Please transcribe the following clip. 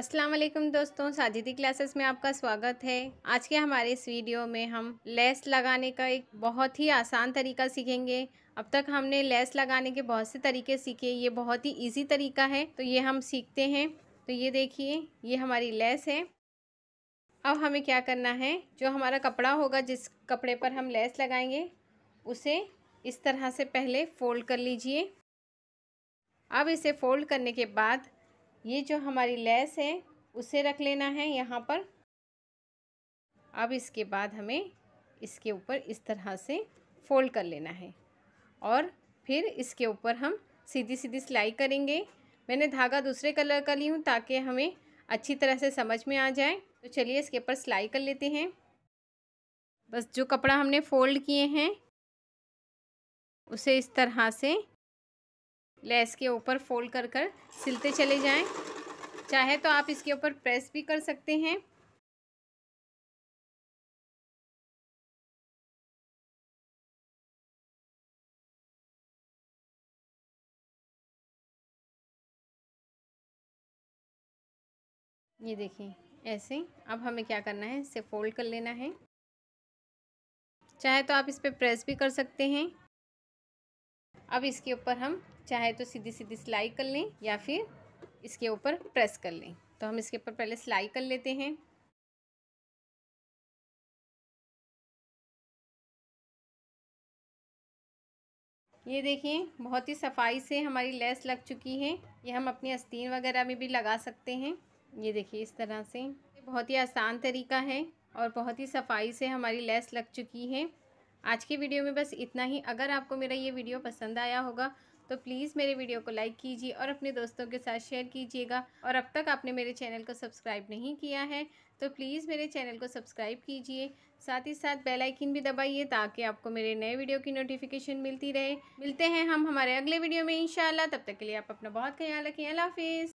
अस्सलाम वालेकुम दोस्तों साजिदी क्लासेस में आपका स्वागत है आज के हमारे इस वीडियो में हम लेस लगाने का एक बहुत ही आसान तरीका सीखेंगे अब तक हमने लेस लगाने के बहुत से तरीके सीखे ये बहुत ही इजी तरीका है तो ये हम सीखते हैं तो ये देखिए ये हमारी लेस है अब हमें क्या करना है जो हमारा कपड़ा होगा जिस कपड़े पर हम लेस लगाएंगे उसे इस तरह से पहले फ़ोल्ड कर लीजिए अब इसे फ़ोल्ड करने के बाद ये जो हमारी लेस है उसे रख लेना है यहाँ पर अब इसके बाद हमें इसके ऊपर इस तरह से फोल्ड कर लेना है और फिर इसके ऊपर हम सीधी सीधी सिलाई करेंगे मैंने धागा दूसरे कलर का ली हूँ ताकि हमें अच्छी तरह से समझ में आ जाए तो चलिए इसके ऊपर सिलाई कर लेते हैं बस जो कपड़ा हमने फोल्ड किए हैं उसे इस तरह से लेस के ऊपर फोल्ड कर कर सिलते चले जाएं चाहे तो आप इसके ऊपर प्रेस भी कर सकते हैं ये देखिए ऐसे अब हमें क्या करना है इसे फोल्ड कर लेना है चाहे तो आप इस पर प्रेस भी कर सकते हैं अब इसके ऊपर हम चाहे तो सीधी सीधी सिलाई कर लें या फिर इसके ऊपर प्रेस कर लें तो हम इसके ऊपर पहले सिलाई कर लेते हैं ये देखिए बहुत ही सफाई से हमारी लेस लग चुकी है ये हम अपनी अस्तीन वगैरह में भी लगा सकते हैं ये देखिए इस तरह से बहुत ही आसान तरीका है और बहुत ही सफाई से हमारी लेस लग चुकी है आज की वीडियो में बस इतना ही अगर आपको मेरा ये वीडियो पसंद आया होगा तो प्लीज़ मेरे वीडियो को लाइक कीजिए और अपने दोस्तों के साथ शेयर कीजिएगा और अब तक आपने मेरे चैनल को सब्सक्राइब नहीं किया है तो प्लीज़ मेरे चैनल को सब्सक्राइब कीजिए साथ ही साथ बेल आइकन भी दबाइए ताकि आपको मेरे नए वीडियो की नोटिफिकेशन मिलती रहे मिलते हैं हम हमारे अगले वीडियो में इंशाल्लाह तब तक के लिए आप अपना बहुत ख्याल रखें अल्लाह हाफिज़